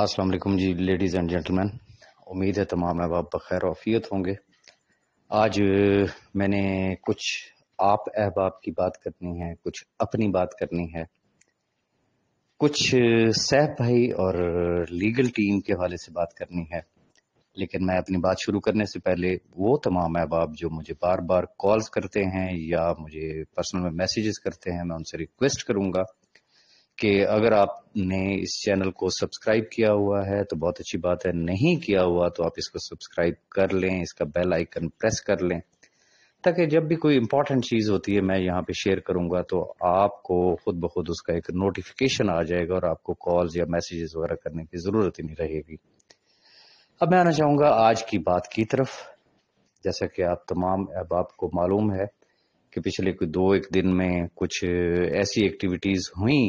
अस्सलाम वालेकुम जी ladies and gentleman उम्मीद है तमाम अहबाब बखैर वफ़ीत होंगे आज मैंने कुछ आप अहबाब की बात करनी है कुछ अपनी बात करनी है कुछ सैफ भाई और लीगल टीम के हवाले से बात करनी है लेकिन मैं अपनी बात शुरू करने से पहले वो तमाम अहबाब जो मुझे बार बार कॉल्स करते हैं या मुझे पर्सनल में मैसेजेस करते हैं मैं उनसे रिक्वेस्ट करूँगा कि अगर आपने इस चैनल को सब्सक्राइब किया हुआ है तो बहुत अच्छी बात है नहीं किया हुआ तो आप इसको सब्सक्राइब कर लें इसका बेल आइकन प्रेस कर लें ताकि जब भी कोई इंपॉर्टेंट चीज़ होती है मैं यहाँ पे शेयर करूंगा तो आपको खुद ब खुद उसका एक नोटिफिकेशन आ जाएगा और आपको कॉल्स या मैसेजेस वगैरह करने की ज़रूरत ही नहीं रहेगी अब मैं आना चाहूँगा आज की बात की तरफ जैसा कि आप तमाम अहबाब को मालूम है कि पिछले कोई दो एक दिन में कुछ ऐसी एक्टिविटीज़ हुई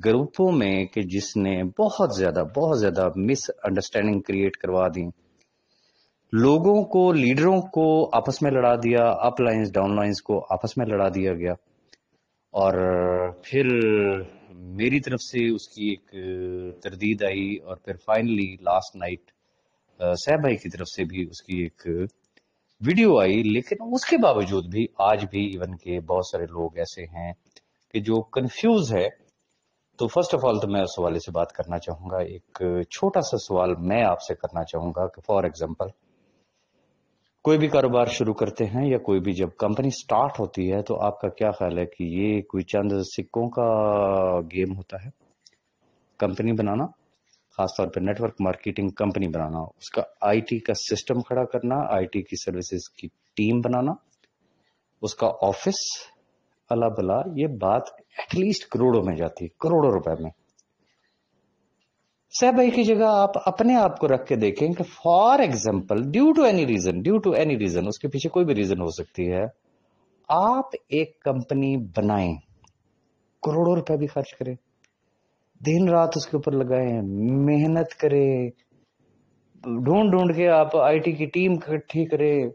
ग्रुपों में कि जिसने बहुत ज़्यादा बहुत ज़्यादा मिसअंडरस्टैंडिंग क्रिएट करवा दी लोगों को लीडरों को आपस में लड़ा दिया अपलाइंस डाउनलाइंस को आपस में लड़ा दिया गया और फिर मेरी तरफ से उसकी एक तरदीद आई और फिर फाइनली लास्ट नाइट सह भाई की तरफ से भी उसकी एक वीडियो आई लेकिन उसके बावजूद भी आज भी इवन के बहुत सारे लोग ऐसे हैं कि जो कंफ्यूज है तो फर्स्ट ऑफ ऑल तो मैं उस वाले से बात करना चाहूंगा एक छोटा सा सवाल मैं आपसे करना चाहूंगा कि फॉर एग्जाम्पल कोई भी कारोबार शुरू करते हैं या कोई भी जब कंपनी स्टार्ट होती है तो आपका क्या ख्याल है कि ये कोई चंद सिक्कों का गेम होता है कंपनी बनाना खासतौर पर नेटवर्क मार्केटिंग कंपनी बनाना उसका आईटी का सिस्टम खड़ा करना आईटी की सर्विसेज की टीम बनाना उसका ऑफिस अला बला ये बात एटलीस्ट करोड़ों में जाती है करोड़ों रुपए में सह भाई की जगह आप अपने आप को रख के देखें कि for example due to any reason due to any reason उसके पीछे कोई भी रीजन हो सकती है आप एक कंपनी बनाए करोड़ों रुपए भी खर्च करें दिन रात उसके ऊपर लगाएं मेहनत करें ढूंढ ढूंढ के आप आईटी की टीम इकट्ठी करें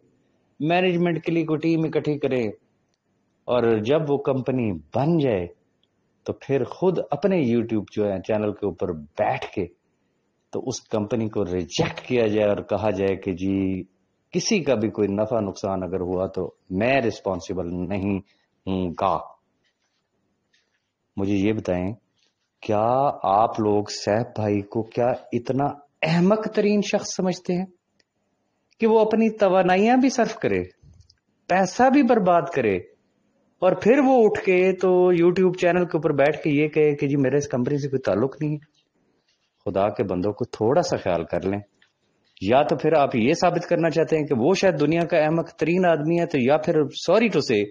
मैनेजमेंट के लिए कोई टीम इकट्ठी करें और जब वो कंपनी बन जाए तो फिर खुद अपने यूट्यूब जो है चैनल के ऊपर बैठ के तो उस कंपनी को रिजेक्ट किया जाए और कहा जाए कि जी किसी का भी कोई नफा नुकसान अगर हुआ तो मैं रिस्पॉन्सिबल नहीं हूंगा मुझे ये बताएं क्या आप लोग सैफ भाई को क्या इतना अहमक तरीन शख्स समझते हैं कि वो अपनी तोनाइयां भी सर्फ करे पैसा भी बर्बाद करे और फिर वो उठ के तो यूट्यूब चैनल के ऊपर बैठ के ये कहे कि जी मेरे इस कंपनी से कोई ताल्लुक नहीं है खुदा के बंदों को थोड़ा सा ख्याल कर लें या तो फिर आप ये साबित करना चाहते हैं कि वो शायद दुनिया का अहमक तरीन आदमी है तो या फिर सॉरी टू से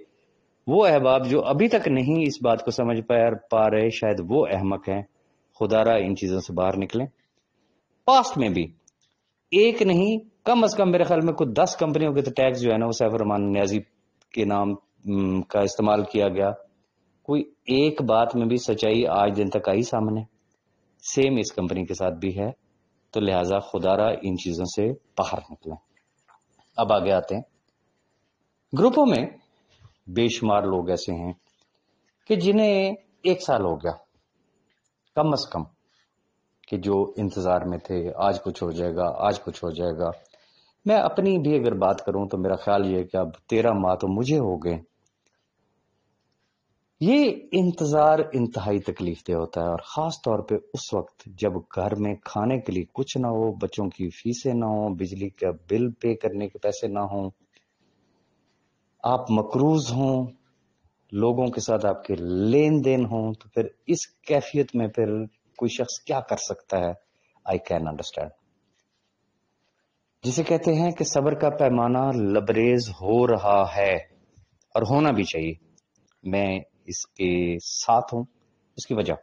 वो अहबाब जो अभी तक नहीं इस बात को समझ पा पा रहे शायद वो अहमक हैं खुदारा इन चीजों से बाहर निकलें पास्ट में भी एक नहीं कम अज कम मेरे ख्याल में कुछ दस कंपनियों के तो टैक्स जो है ना वो सैफर रमान न्याजी के नाम हम्म, का इस्तेमाल किया गया कोई एक बात में भी सच्चाई आज दिन तक आई सामने सेम इस कंपनी के साथ भी है तो लिहाजा खुदारा इन चीजों से बाहर निकले अब आगे आते हैं ग्रुपों में बेशुमार लोग ऐसे हैं कि जिन्हें एक साल हो गया कम अज कम कि जो इंतजार में थे आज कुछ हो जाएगा आज कुछ हो जाएगा मैं अपनी भी अगर बात करूं तो मेरा ख्याल ये है कि अब तेरह माह तो मुझे हो गए ये इंतजार इंतहाई तकलीफ दे होता है और ख़ास तौर पे उस वक्त जब घर में खाने के लिए कुछ ना हो बच्चों की फीसें ना हो बिजली का बिल पे करने के पैसे ना हो आप मकरूज हों लोगों के साथ आपके लेन देन हो तो फिर इस कैफियत में फिर कोई शख्स क्या कर सकता है आई कैन अंडरस्टैंड जिसे कहते हैं कि सब्र का पैमाना लबरेज हो रहा है और होना भी चाहिए मैं इसके साथ हूं उसकी वजह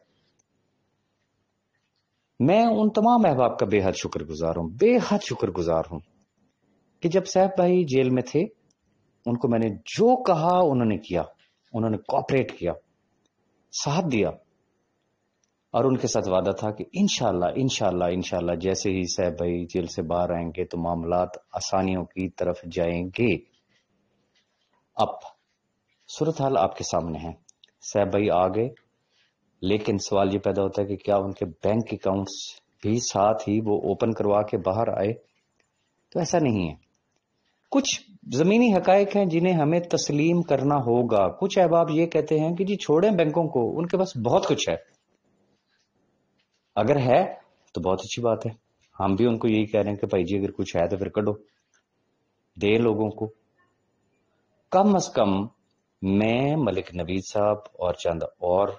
मैं उन तमाम अहबाब का बेहद शुक्रगुजार हूं बेहद शुक्रगुजार हूं कि जब सैफ भाई जेल में थे उनको मैंने जो कहा उन्होंने किया उन्होंने कॉपरेट किया साथ दिया और उनके साथ वादा था कि इनशाला इनशाला इनशाला जैसे ही सैफ भाई जेल से बाहर आएंगे तो मामला आसानियों की तरफ जाएंगे अब सूरत हाल आपके सामने है भाई आ गए लेकिन सवाल ये पैदा होता है कि क्या उनके बैंक अकाउंट्स भी साथ ही वो ओपन करवा के बाहर आए तो ऐसा नहीं है कुछ जमीनी हकायक हैं जिन्हें हमें तस्लीम करना होगा कुछ अहबाब ये कहते हैं कि जी छोड़ें बैंकों को उनके पास बहुत कुछ है अगर है तो बहुत अच्छी बात है हम भी उनको यही कह रहे हैं कि भाई जी अगर कुछ है तो फिर कटो दे लोगों को कम अज कम मैं मलिक नवीद साहब और चंद और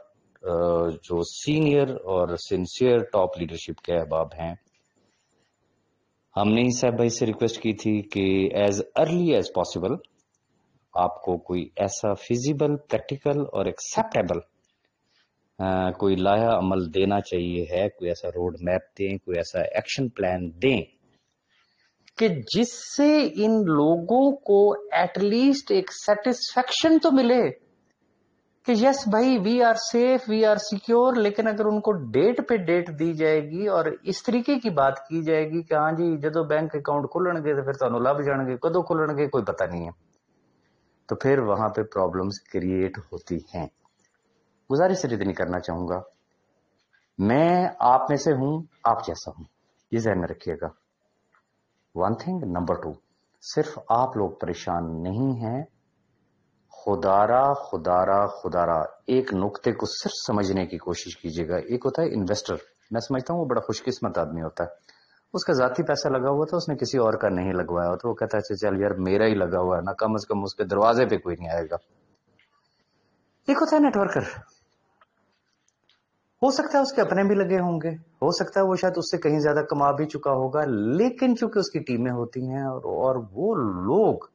जो सीनियर और सिंसियर टॉप लीडरशिप के अहबाब हैं हमने ही साहब भाई से रिक्वेस्ट की थी कि एज अर्ली एज पॉसिबल आपको कोई ऐसा फिजिबल प्रैक्टिकल और एक्सेप्टेबल कोई लाया अमल देना चाहिए है कोई ऐसा रोड मैप दें कोई ऐसा एक्शन प्लान दें कि जिससे इन लोगों को एटलीस्ट एक सेटिस्फेक्शन तो मिले कि यस भाई we are safe we are secure लेकिन अगर उनको डेट पे डेट दी जाएगी और इस तरीके की बात की जाएगी कि हाँ जी जो बैंक अकाउंट खुलणगे तो फिर ਤੁਹਾਨੂੰ तो ਲੱਭ जाएंगे कदों तो ਖੁੱਲਣਗੇ कोई पता नहीं है तो फिर वहां पे प्रॉब्लम्स क्रिएट होती हैं गुजारिश इतनी करना चाहूंगा मैं आप में से हूं आप जैसा हूं ये जहन में रखिएगा वन थिंग नंबर टू सिर्फ आप लोग परेशान नहीं हैं खुदारा खुदारा खुदारा एक नुक्ते को सिर्फ समझने की कोशिश कीजिएगा एक होता है इन्वेस्टर मैं समझता हूँ वो बड़ा खुशकिस्मत आदमी होता है उसका जाती पैसा लगा हुआ था उसने किसी और का नहीं लगवाया होता वो कहता है चल यार मेरा ही लगा हुआ है ना कम अज कम उसके दरवाजे पे कोई नहीं आएगा एक होता है नेटवर्कर हो सकता है उसके अपने भी लगे होंगे हो सकता है वो शायद उससे कहीं ज्यादा कमा भी चुका होगा लेकिन चूंकि उसकी टीमें होती हैं और, और वो लोग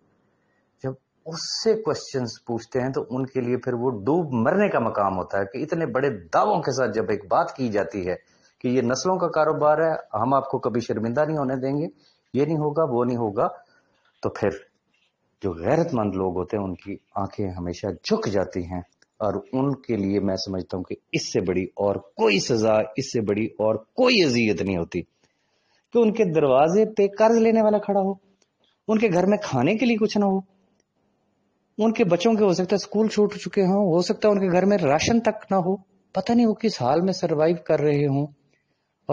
जब उससे क्वेश्चन पूछते हैं तो उनके लिए फिर वो डूब मरने का मकाम होता है कि इतने बड़े दावों के साथ जब एक बात की जाती है कि ये नस्लों का कारोबार है हम आपको कभी शर्मिंदा नहीं होने देंगे ये नहीं होगा वो नहीं होगा तो फिर जो गैरतमंद लोग होते हैं उनकी आंखें हमेशा झुक जाती हैं और उनके लिए मैं समझता हूं कि इससे बड़ी और कोई सजा इससे बड़ी और कोई अजियत नहीं होती कि उनके दरवाजे पे कर्ज लेने वाला खड़ा हो उनके घर में खाने के लिए कुछ ना हो उनके बच्चों के हो सकता है स्कूल छूट चुके हों हो सकता है उनके घर में राशन तक ना हो पता नहीं वो किस हाल में सरवाइव कर रहे हों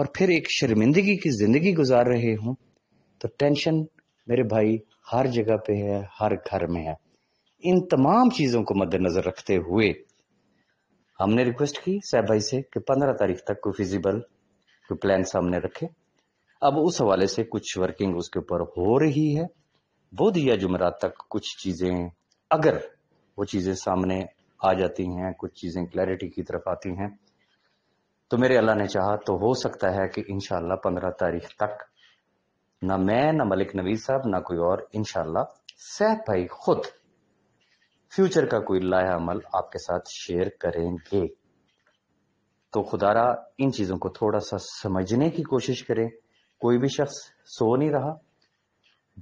और फिर एक शर्मिंदगी की जिंदगी गुजार रहे हों तो टेंशन मेरे भाई हर जगह पे है हर घर में है इन तमाम चीजों को मद्देनजर रखते हुए हमने रिक्वेस्ट की साहब भाई से कि पंद्रह तारीख तक कोई फिजिबल कोई प्लान सामने रखे अब उस हवाले से कुछ वर्किंग उसके ऊपर हो रही है बुध या जुमरात तक कुछ चीजें अगर वो चीजें सामने आ जाती हैं कुछ चीजें क्लैरिटी की तरफ आती हैं तो मेरे अल्लाह ने चाहा तो हो सकता है कि इनशाला पंद्रह तारीख तक ना मैं ना मलिक नवीद साहब ना कोई और इनशाला सह भाई खुद फ्यूचर का कोई लाया अमल आपके साथ शेयर करेंगे तो खुदारा इन चीज़ों को थोड़ा सा समझने की कोशिश करें कोई भी शख्स सो नहीं रहा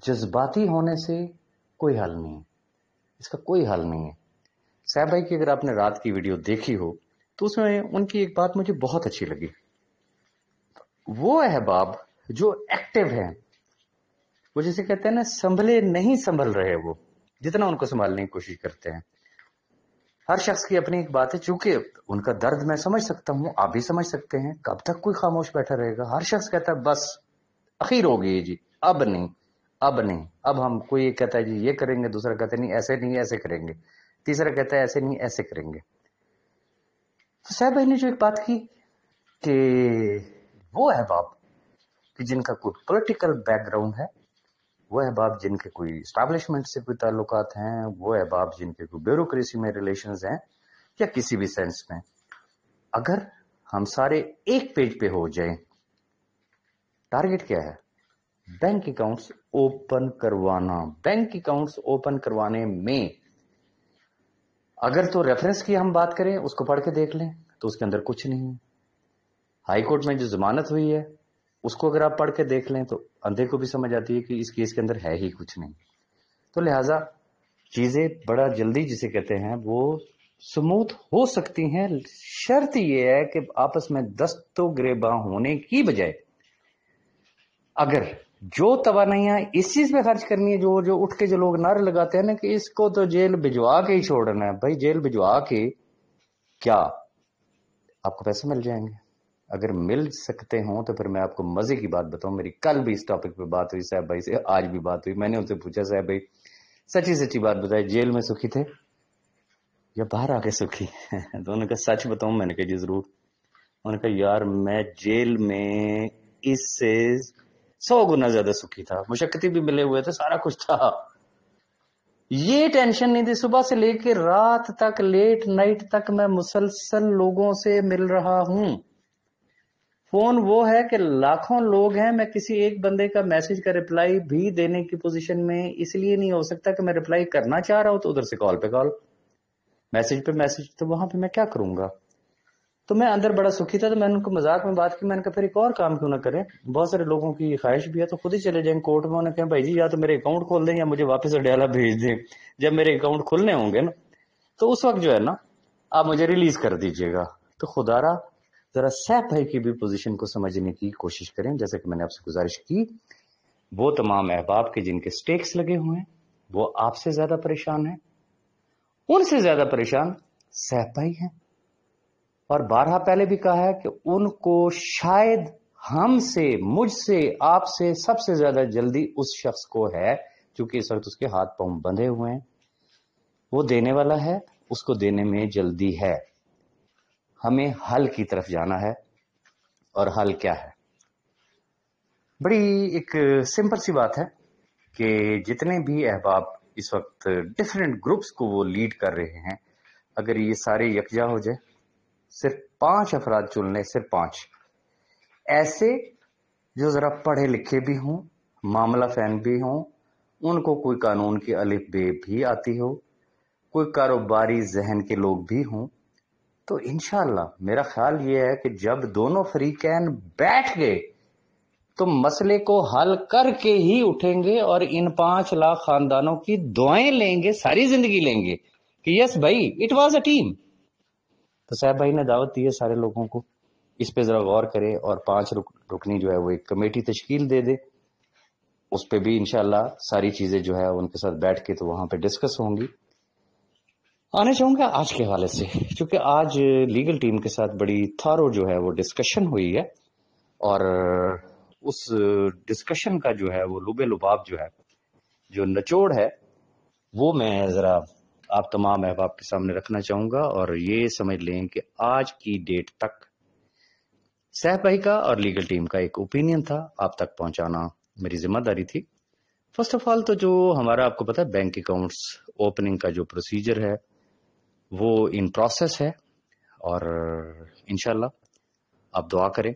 जज्बाती होने से कोई हल नहीं है इसका कोई हल नहीं है साहब भाई की अगर आपने रात की वीडियो देखी हो तो उसमें उनकी एक बात मुझे बहुत अच्छी लगी वो अहबाब जो एक्टिव हैं वो जैसे कहते हैं ना संभले नहीं संभल रहे वो जितना उनको संभालने की कोशिश करते हैं हर शख्स की अपनी एक बात है चूंकि उनका दर्द मैं समझ सकता हूं आप भी समझ सकते हैं कब तक कोई खामोश बैठा रहेगा हर शख्स कहता है बस अखीर हो गई जी अब नहीं अब नहीं अब हम कोई कहता है जी ये करेंगे दूसरा कहता है नहीं ऐसे नहीं ऐसे करेंगे तीसरा कहता है ऐसे नहीं ऐसे करेंगे तो साहब भाई ने जो एक बात की कि वो है बाप कि जिनका कोई पॉलिटिकल बैकग्राउंड है वो अहबाब जिनके कोई स्टैब्लिशमेंट से कोई ताल्लुक हैं वो अहबाब जिनके कोई ब्यूरोक्रेसी में रिलेशन हैं या किसी भी सेंस में अगर हम सारे एक पेज पे हो जाए टारगेट क्या है बैंक अकाउंट्स ओपन करवाना बैंक अकाउंट्स ओपन करवाने में अगर तो रेफरेंस की हम बात करें उसको पढ़ के देख लें तो उसके अंदर कुछ नहीं है हाई कोर्ट में जो जमानत हुई है उसको अगर आप पढ़ के देख लें तो अंधे को भी समझ आती है कि इस केस के अंदर है ही कुछ नहीं तो लिहाजा चीज़ें बड़ा जल्दी जिसे कहते हैं वो स्मूथ हो सकती हैं शर्त यह है कि आपस में दस्तो ग्रेबा होने की बजाय अगर जो तोानाइयाँ इस चीज़ पे खर्च करनी है जो जो उठ के जो लोग नारे लगाते हैं ना कि इसको तो जेल भिजवा के ही छोड़ना है भाई जेल भिजवा के क्या आपको पैसे मिल जाएंगे अगर मिल सकते हो तो फिर मैं आपको मज़े की बात बताऊं मेरी कल भी इस टॉपिक पे बात हुई साहब भाई से आज भी बात हुई मैंने उनसे पूछा साहब भाई सच्ची सच्ची बात बताई जेल में सुखी थे या बाहर आके सुखी तो उन्होंने कहा सच बताऊं मैंने कहा जी ज़रूर उन्होंने कहा यार मैं जेल में इससे सौ गुना ज़्यादा सुखी था मुशक्ति भी मिले हुए थे सारा कुछ था ये टेंशन नहीं थी सुबह से लेकर रात तक लेट नाइट तक मैं मुसलसल लोगों से मिल रहा हूं फोन वो है कि लाखों लोग हैं मैं किसी एक बंदे का मैसेज का रिप्लाई भी देने की पोजीशन में इसलिए नहीं हो सकता कि मैं रिप्लाई करना चाह रहा हूं तो उधर से कॉल पे कॉल मैसेज पे मैसेज तो वहां पे मैं क्या करूंगा तो मैं अंदर बड़ा सुखी था तो मैंने उनको मजाक में बात की मैंने कहा फिर एक और काम क्यों ना करें बहुत सारे लोगों की ख्वाहिश भी है तो खुद ही चले जाएंगे कोर्ट में उन्होंने कहा भाई जी या तो मेरे अकाउंट खोल दें या मुझे वापस अडयाला भेज दें जब मेरे अकाउंट खुलने होंगे ना तो उस वक्त जो है ना आप मुझे रिलीज कर दीजिएगा तो खुदारा जरा सैफ भाई की भी पोजीशन को समझने की कोशिश करें जैसे कि मैंने आपसे गुजारिश की वो तमाम अहबाब के जिनके स्टेक्स लगे हुए हैं वो आपसे ज्यादा परेशान हैं उनसे ज्यादा परेशान सैफ भाई हैं और बारह पहले भी कहा है कि उनको शायद हमसे मुझसे आपसे सबसे ज्यादा जल्दी उस शख्स को है क्योंकि इस वक्त उसके हाथ पांव बंधे हुए हैं वो देने वाला है उसको देने में जल्दी है हमें हल की तरफ जाना है और हल क्या है बड़ी एक सिंपल सी बात है कि जितने भी अहबाब इस वक्त डिफरेंट ग्रुप्स को वो लीड कर रहे हैं अगर ये सारे यकजा हो जाए सिर्फ पांच अफराद चुन लें सिर्फ पांच ऐसे जो ज़रा पढ़े लिखे भी हों मामला फैन भी हों उनको कोई कानून की अलिफ बे भी आती हो कोई कारोबारी जहन के लोग भी हों तो इनशाला मेरा ख्याल ये है कि जब दोनों कैन बैठ गए तो मसले को हल करके ही उठेंगे और इन पांच लाख खानदानों की दुआएं लेंगे सारी जिंदगी लेंगे कि यस भाई इट वॉज अ टीम तो साहब भाई ने दावत दी है सारे लोगों को इस पे जरा गौर करे और पांच रुक, रुकनी जो है वो एक कमेटी तश्कील दे दे उस पर भी इनशाला सारी चीजें जो है उनके साथ बैठ के तो वहां पे डिस्कस होंगी आने चाहूंगा आज के हवाले से क्योंकि आज लीगल टीम के साथ बड़ी थारो जो है वो डिस्कशन हुई है और उस डिस्कशन का जो है वो लुबे लुबाब जो है जो नचोड़ है वो मैं ज़रा आप तमाम अहबाब के सामने रखना चाहूँगा और ये समझ लें कि आज की डेट तक सह भाई का और लीगल टीम का एक ओपिनियन था आप तक पहुँचाना मेरी जिम्मेदारी थी फर्स्ट ऑफ ऑल तो जो हमारा आपको पता है बैंक अकाउंट्स ओपनिंग का जो प्रोसीजर है वो इन प्रोसेस है और इन आप दुआ करें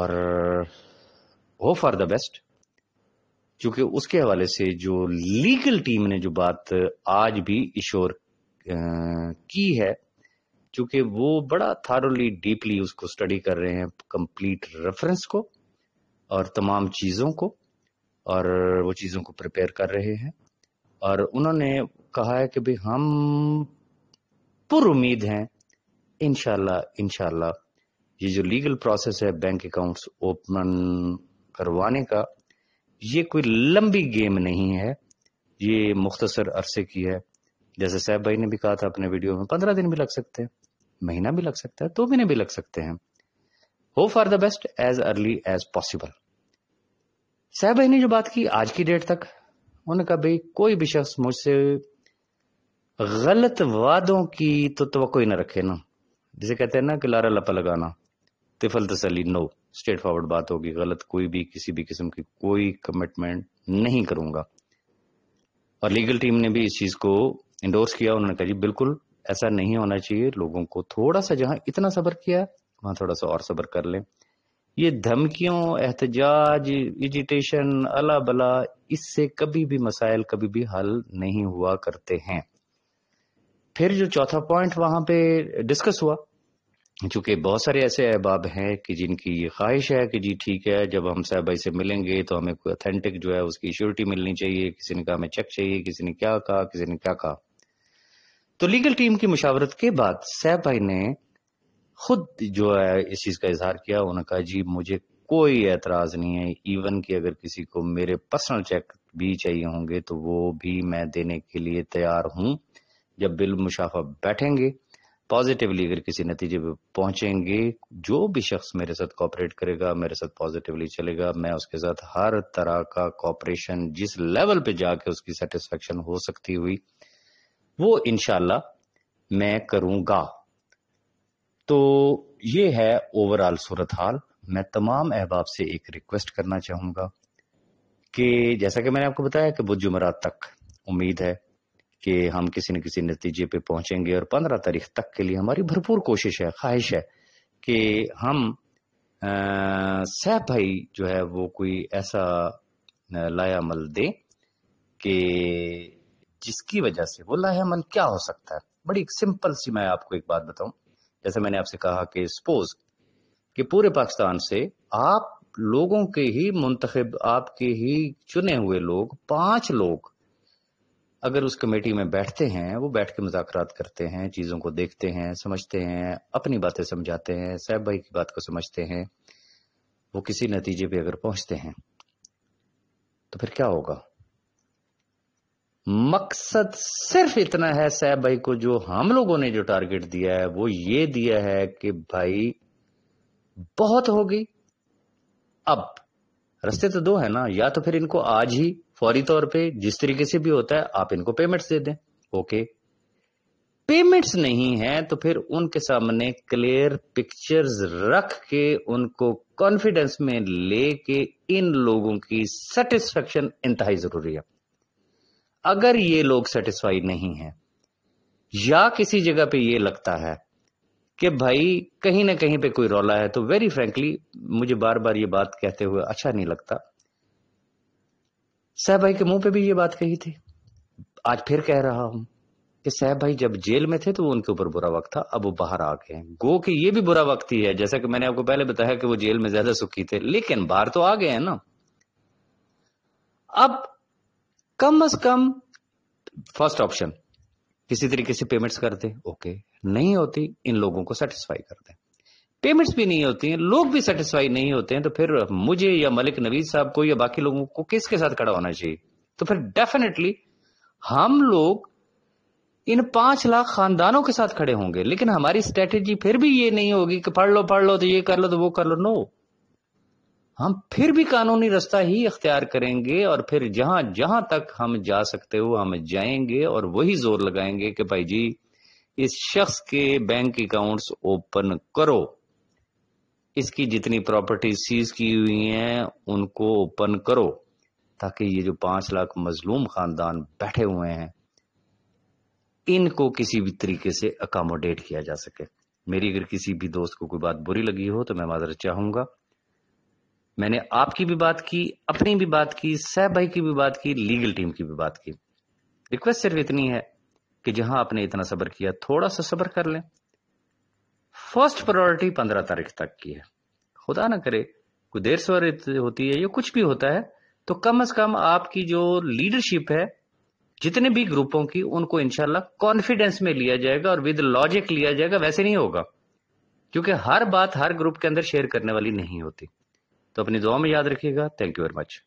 और हो फॉर द बेस्ट क्योंकि उसके हवाले से जो लीगल टीम ने जो बात आज भी इशोर की है क्योंकि वो बड़ा थारोली डीपली उसको स्टडी कर रहे हैं कंप्लीट रेफरेंस को और तमाम चीज़ों को और वो चीज़ों को प्रिपेयर कर रहे हैं और उन्होंने कहा है कि भाई हम पुर उम्मीद हैं इनशाला इनशाला ये जो लीगल प्रोसेस है बैंक अकाउंट्स ओपन करवाने का ये कोई लंबी गेम नहीं है ये मुख्तसर अरसे की है जैसे साहब भाई ने भी कहा था अपने वीडियो में पंद्रह दिन भी लग सकते हैं महीना भी लग सकता है दो तो महीने भी लग सकते हैं हो for the best as early as possible साहब भाई ने जो बात की आज की डेट तक उन्होंने कहा भाई कोई भी शख्स मुझसे गलत वादों की तो तो ना रखे ना जिसे कहते हैं ना कि लारा लपा लगाना तिफल तसली नो स्ट्रेट फॉरवर्ड बात होगी गलत कोई भी किसी भी किस्म की कोई कमिटमेंट नहीं करूंगा और लीगल टीम ने भी इस चीज को इंडोर्स किया उन्होंने कहा जी बिल्कुल ऐसा नहीं होना चाहिए लोगों को थोड़ा सा जहां इतना सबर किया वहां थोड़ा सा और सबर कर लें ये धमकियों एहतजाज इजिटेशन अला बला इससे कभी भी मसाइल कभी भी हल नहीं हुआ करते हैं फिर जो चौथा पॉइंट वहां पे डिस्कस हुआ चूंकि बहुत सारे ऐसे अहबाब हैं कि जिनकी ये ख्वाहिश है कि जी ठीक है जब हम साहब भाई से मिलेंगे तो हमें कोई अथेंटिक जो है उसकी श्योरिटी मिलनी चाहिए किसी ने कहा हमें चेक चाहिए किसी ने क्या कहा किसी ने क्या कहा तो लीगल टीम की मुशावरत के बाद साहब भाई ने खुद जो है इस चीज़ का इजहार किया उन्होंने कहा जी मुझे कोई एतराज़ नहीं है इवन कि अगर किसी को मेरे पर्सनल चेक भी चाहिए होंगे तो वो भी मैं देने के लिए तैयार हूं जब बिल मुशाफा बैठेंगे पॉजिटिवली अगर किसी नतीजे पे पहुंचेंगे जो भी शख्स मेरे साथ कॉपरेट करेगा मेरे साथ पॉजिटिवली चलेगा मैं उसके साथ हर तरह का कॉपरेशन जिस लेवल पे जाके उसकी सेटिस्फेक्शन हो सकती हुई वो इनशाला मैं करूंगा तो ये है ओवरऑल सूरत हाल मैं तमाम अहबाब से एक रिक्वेस्ट करना चाहूंगा कि जैसा कि मैंने आपको बताया कि बुध जुमरात तक उम्मीद है कि हम किसी न किसी नतीजे पे पहुंचेंगे और पंद्रह तारीख तक के लिए हमारी भरपूर कोशिश है ख्वाहिश है कि हम सह भाई जो है वो कोई ऐसा लायामल दे कि जिसकी वजह से वो लायामल क्या हो सकता है बड़ी सिंपल सी मैं आपको एक बात बताऊं जैसे मैंने आपसे कहा कि सपोज कि पूरे पाकिस्तान से आप लोगों के ही मुंतखब आपके ही चुने हुए लोग पांच लोग अगर उस कमेटी में बैठते हैं वो बैठ के मुजाकरात करते हैं चीज़ों को देखते हैं समझते हैं अपनी बातें समझाते हैं साहब भाई की बात को समझते हैं वो किसी नतीजे पे अगर पहुंचते हैं तो फिर क्या होगा मकसद सिर्फ इतना है साहब भाई को जो हम लोगों ने जो टारगेट दिया है वो ये दिया है कि भाई बहुत होगी अब रस्ते तो दो है ना या तो फिर इनको आज ही फौरी तौर पे जिस तरीके से भी होता है आप इनको पेमेंट्स दे दें ओके पेमेंट्स नहीं है तो फिर उनके सामने क्लियर पिक्चर्स रख के उनको कॉन्फिडेंस में लेके इन लोगों की सेटिस्फेक्शन इंतहाई जरूरी है अगर ये लोग सेटिस्फाई नहीं है या किसी जगह पे ये लगता है कि भाई कहीं ना कहीं पे कोई रौला है तो वेरी फ्रेंकली मुझे बार बार ये बात कहते हुए अच्छा नहीं लगता सह भाई के मुंह पे भी ये बात कही थी आज फिर कह रहा हूं कि सह भाई जब जेल में थे तो वो उनके ऊपर बुरा वक्त था अब वो बाहर आ गए हैं गो कि ये भी बुरा वक्त ही है जैसा कि मैंने आपको पहले बताया कि वो जेल में ज्यादा सुखी थे लेकिन बाहर तो आ गए हैं ना अब कम अज कम फर्स्ट ऑप्शन किसी तरीके से पेमेंट्स कर दे ओके नहीं होती इन लोगों को सेटिस्फाई कर दे पेमेंट्स भी नहीं होती हैं लोग भी सेटिस्फाई नहीं होते हैं तो फिर मुझे या मलिक नवीद साहब को या बाकी लोगों को किसके साथ खड़ा होना चाहिए तो फिर डेफिनेटली हम लोग इन पांच लाख खानदानों के साथ खड़े होंगे लेकिन हमारी स्ट्रेटेजी फिर भी ये नहीं होगी कि पढ़ लो पढ़ लो तो ये कर लो तो वो कर लो नो हम फिर भी कानूनी रास्ता ही अख्तियार करेंगे और फिर जहां जहां तक हम जा सकते हो हम जाएंगे और वही जोर लगाएंगे कि भाई जी इस शख्स के बैंक अकाउंट्स ओपन करो इसकी जितनी प्रॉपर्टी सीज की हुई हैं उनको ओपन करो ताकि ये जो पांच लाख मजलूम खानदान बैठे हुए हैं इनको किसी भी तरीके से अकोमोडेट किया जा सके मेरी अगर किसी भी दोस्त को कोई बात बुरी लगी हो तो मैं माजर चाहूंगा मैंने आपकी भी बात की अपनी भी बात की सह भाई की भी बात की लीगल टीम की भी बात की रिक्वेस्ट सिर्फ इतनी है कि जहां आपने इतना सब्र किया थोड़ा सा सब्र कर लें फर्स्ट प्रायोरिटी पंद्रह तारीख तक की है खुदा ना करे कोई देर सवार होती है या कुछ भी होता है तो कम से कम आपकी जो लीडरशिप है जितने भी ग्रुपों की उनको इनशाला कॉन्फिडेंस में लिया जाएगा और विद लॉजिक लिया जाएगा वैसे नहीं होगा क्योंकि हर बात हर ग्रुप के अंदर शेयर करने वाली नहीं होती तो अपनी दुआ में याद रखिएगा थैंक यू वेरी मच